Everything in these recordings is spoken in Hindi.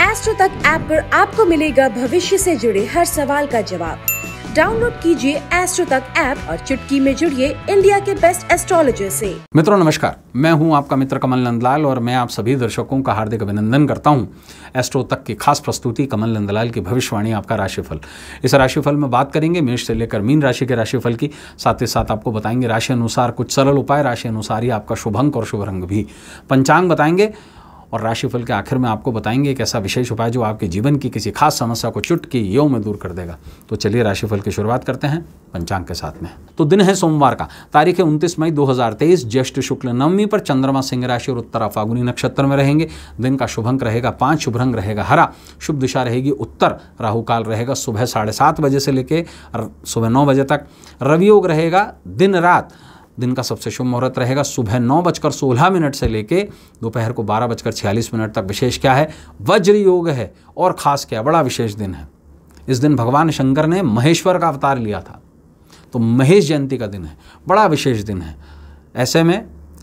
एस्ट्रो तक ऐप पर आपको मिलेगा भविष्य से जुड़े हर सवाल का जवाब डाउनलोड कीजिए एस्ट्रो तक ऐप और चुटकी में जुड़िए इंडिया के बेस्ट एस्ट्रोलॉजर से मित्रों नमस्कार मैं हूं आपका मित्र कमल नंदलाल और मैं आप सभी दर्शकों का हार्दिक अभिनंदन करता हूं एस्ट्रो तक की खास प्रस्तुति कमल नंदलाल की भविष्यवाणी आपका राशिफल इस राशिफल में बात करेंगे मेष से लेकर मीन राशि के राशिफल की साथ ही साथ आपको बताएंगे राशि अनुसार कुछ सरल उपाय राशि अनुसार ही आपका शुभ अंक और शुभ रंग भी पंचांग बताएंगे और राशिफल के आखिर में आपको बताएंगे एक ऐसा विशेष उपाय जो आपके जीवन की किसी खास समस्या को चुटकी यो में दूर कर देगा तो चलिए राशिफल की शुरुआत करते हैं पंचांग के साथ में तो दिन है सोमवार का तारीख है उनतीस मई 2023 ज्येष्ठ शुक्ल नवमी पर चंद्रमा सिंह राशि और उत्तरा फागुनी नक्षत्र में रहेंगे दिन का शुभ अंक रहेगा पाँच शुभ रंग रहेगा हरा शुभ दिशा रहेगी उत्तर राहुकाल रहेगा सुबह साढ़े सात बजे से लेकर सुबह नौ बजे तक रवियोग रहेगा दिन रात दिन का सबसे शुभ मुहूर्त रहेगा सुबह नौ बजकर सोलह मिनट से लेके दोपहर को बारह बजकर छियालीस मिनट तक विशेष क्या है वज्र योग है और ख़ास क्या बड़ा विशेष दिन है इस दिन भगवान शंकर ने महेश्वर का अवतार लिया था तो महेश जयंती का दिन है बड़ा विशेष दिन है ऐसे में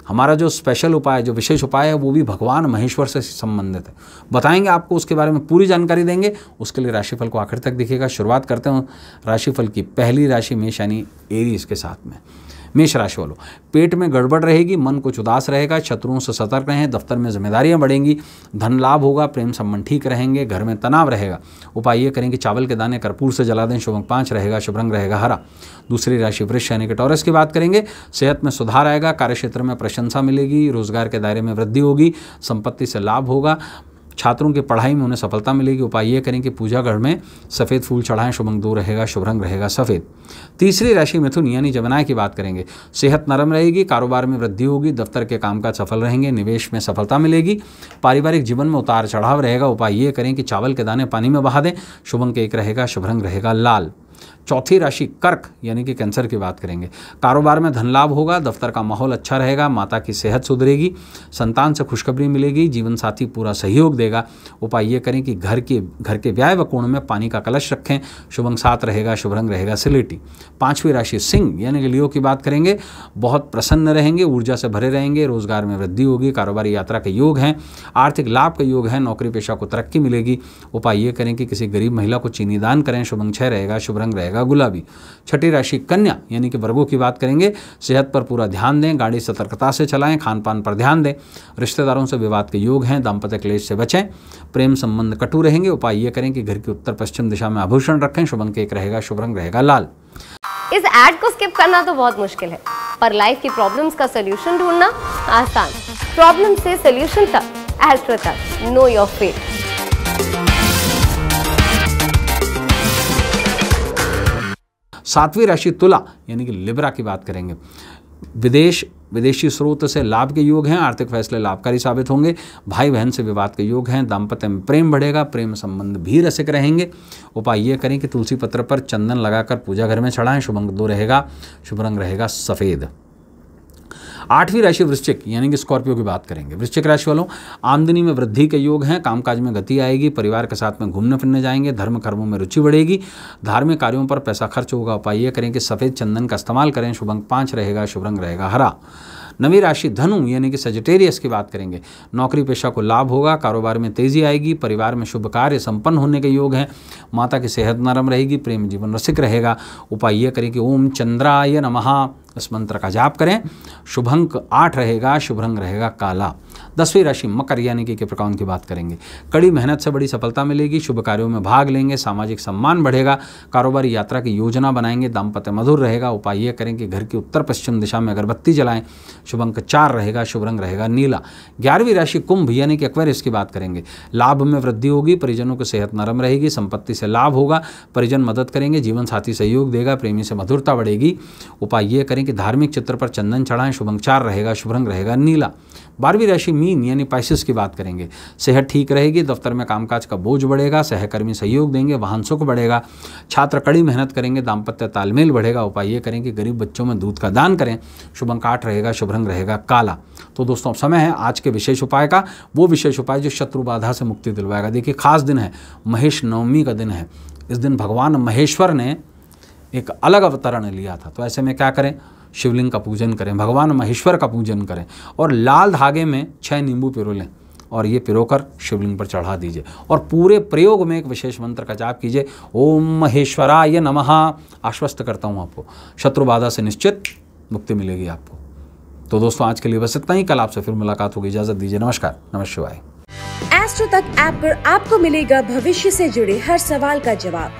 हमारा जो स्पेशल उपाय जो विशेष उपाय है वो भी भगवान महेश्वर से संबंधित है बताएंगे आपको उसके बारे में पूरी जानकारी देंगे उसके लिए राशिफल को आखिर तक देखिएगा शुरुआत करते हैं राशिफल की पहली राशि मेष यानी एरीज के साथ में मेष राशि वालों पेट में गड़बड़ रहेगी मन कुछ उदास रहेगा शत्रुओं से सतर्क रहें दफ्तर में जिम्मेदारियां बढ़ेंगी धन लाभ होगा प्रेम संबंध ठीक रहेंगे घर में तनाव रहेगा उपाय ये करें कि चावल के दाने कर्पूर से जला दें शुभ अंक पाँच रहेगा शुभ रंग रहेगा हरा दूसरी राशि वृक्ष यानी कि टॉरस की बात करेंगे सेहत में सुधार आएगा कार्यक्षेत्र में प्रशंसा मिलेगी रोजगार के दायरे में वृद्धि होगी संपत्ति से लाभ होगा छात्रों की पढ़ाई में उन्हें सफलता मिलेगी उपाय ये करें कि पूजा घर में सफ़ेद फूल चढ़ाएं शुभंग दूर रहेगा शुभ रंग रहेगा सफ़ेद तीसरी राशि मिथुन यानी जमनाय की बात करेंगे सेहत नरम रहेगी कारोबार में वृद्धि होगी दफ्तर के कामकाज सफल रहेंगे निवेश में सफलता मिलेगी पारिवारिक जीवन में उतार चढ़ाव रहेगा उपाय ये करें कि चावल के दाने पानी में बहा दें शुभंग एक रहेगा शुभ रंग रहेगा लाल चौथी राशि कर्क यानी कि कैंसर की बात करेंगे कारोबार में धन लाभ होगा दफ्तर का माहौल अच्छा रहेगा माता की सेहत सुधरेगी संतान से खुशखबरी मिलेगी जीवन साथी पूरा सहयोग देगा उपाय ये करें कि घर के घर के व्याय व कोण में पानी का कलश रखें शुभ अंग सात रहेगा शुभ रंग रहेगा सिलेटी पांचवी राशि सिंह यानी कि लियो की बात करेंगे बहुत प्रसन्न रहेंगे ऊर्जा से भरे रहेंगे रोजगार में वृद्धि होगी कारोबारी यात्रा के योग हैं आर्थिक लाभ का योग है नौकरी पेशा को तरक्की मिलेगी उपाय ये करें कि किसी गरीब महिला को चीनी दान करें शुभ अंग छः रहेगा शुभ रंग रहेगा गुलाबी छठी राशि कन्या यानी कि वर्गों की बात करेंगे सेहत पर पूरा ध्यान दें गाड़ी सतर्कता से चलाएं खान पान पर ध्यान दें रिश्तेदारों से विवाद के योग हैं दाम्पत्य क्लेश से बचें प्रेम संबंध कटु रहेंगे उपाय ये करें कि घर की उत्तर पश्चिम दिशा में आभूषण रखें शुभ अंक एक रहेगा शुभ रंग रहेगा लाल इस एड को स्किप करना तो बहुत मुश्किल है पर लाइफ की प्रॉब्लम का सोल्यूशन ढूंढना आसान प्रॉब्लम से सोल्यूशन तक एड नो योर फेट सातवीं राशि तुला यानी कि लिब्रा की बात करेंगे विदेश विदेशी स्रोत से लाभ के योग हैं आर्थिक फैसले लाभकारी साबित होंगे भाई बहन से विवाद के योग हैं दाम्पत्य में प्रेम बढ़ेगा प्रेम संबंध भी रसिक रहेंगे उपाय ये करें कि तुलसी पत्र पर चंदन लगाकर पूजा घर में चढ़ाएं शुभ अंग दो रहेगा शुभ रंग रहेगा सफ़ेद आठवीं राशि वृश्चिक यानी कि स्कॉर्पियो की बात करेंगे वृश्चिक राशि वालों आमदनी में वृद्धि के योग हैं कामकाज में गति आएगी परिवार के साथ में घूमने फिरने जाएंगे धर्म कर्मों में रुचि बढ़ेगी धार्मिक कार्यों पर पैसा खर्च होगा उपाय करें कि सफ़ेद चंदन का इस्तेमाल करें शुभ अंक पाँच रहेगा शुभ रंग रहेगा हरा नवी राशि धनु यानी कि सजिटेरियस की बात करेंगे नौकरी पेशा को लाभ होगा कारोबार में तेजी आएगी परिवार में शुभ कार्य संपन्न होने के योग हैं माता की सेहत नरम रहेगी प्रेम जीवन रसिक रहेगा उपाय ये करें कि ओम चंद्राय नमः इस मंत्र का जाप करें शुभंक आठ रहेगा शुभ रंग रहेगा काला दसवीं राशि मकर यानी कि कृपका की बात करेंगे कड़ी मेहनत से बड़ी सफलता मिलेगी शुभ कार्यों में भाग लेंगे सामाजिक सम्मान बढ़ेगा कारोबारी यात्रा की योजना बनाएंगे दाम्पत्य मधुर रहेगा उपाय ये करें कि घर की उत्तर पश्चिम दिशा में अगरबत्ती जलाएं शुभ अंक चार रहेगा शुभ रंग रहेगा नीला ग्यारहवीं राशि कुंभ यानी कि एक्वेरियस की बात करेंगे लाभ में वृद्धि होगी परिजनों की सेहत नरम रहेगी संपत्ति से लाभ होगा परिजन मदद करेंगे जीवन साथी सहयोग देगा प्रेमी से मधुरता बढ़ेगी उपाय ये करें कि धार्मिक चित्र पर चंदन चढ़ाएं शुभ अंक चार रहेगा शुभ रंग रहेगा नीला बारहवीं राशि मीन यानी पैसेस की बात करेंगे सेहत ठीक रहेगी दफ्तर में कामकाज का बोझ बढ़ेगा सहकर्मी सहयोग देंगे वाहन सुख बढ़ेगा छात्र कड़ी मेहनत करेंगे दाम्पत्य तालमेल बढ़ेगा उपाय ये करें कि गरीब बच्चों में दूध का दान करें शुभ अंकाट रहेगा शुभ रंग रहेगा काला तो दोस्तों समय है आज के विशेष उपाय का वो विशेष उपाय जो शत्रु बाधा से मुक्ति दिलवाएगा देखिए खास दिन है महेश नवमी का दिन है इस दिन भगवान महेश्वर ने एक अलग अवतरण लिया था तो ऐसे में क्या करें शिवलिंग का पूजन करें भगवान महेश्वर का पूजन करें और लाल धागे में छः नींबू पिरो लें और ये पिरोकर शिवलिंग पर चढ़ा दीजिए और पूरे प्रयोग में एक विशेष मंत्र का जाप कीजिए ओम महेश्वराय नमः आश्वस्त करता हूँ आपको शत्रु बाधा से निश्चित मुक्ति मिलेगी आपको तो दोस्तों आज के लिए बस इतना ही कल आपसे फिर मुलाकात होगी इजाजत दीजिए नमस्कार नमस्ते एस्ट्रो तक ऐप आप पर आपको मिलेगा भविष्य से जुड़े हर सवाल का जवाब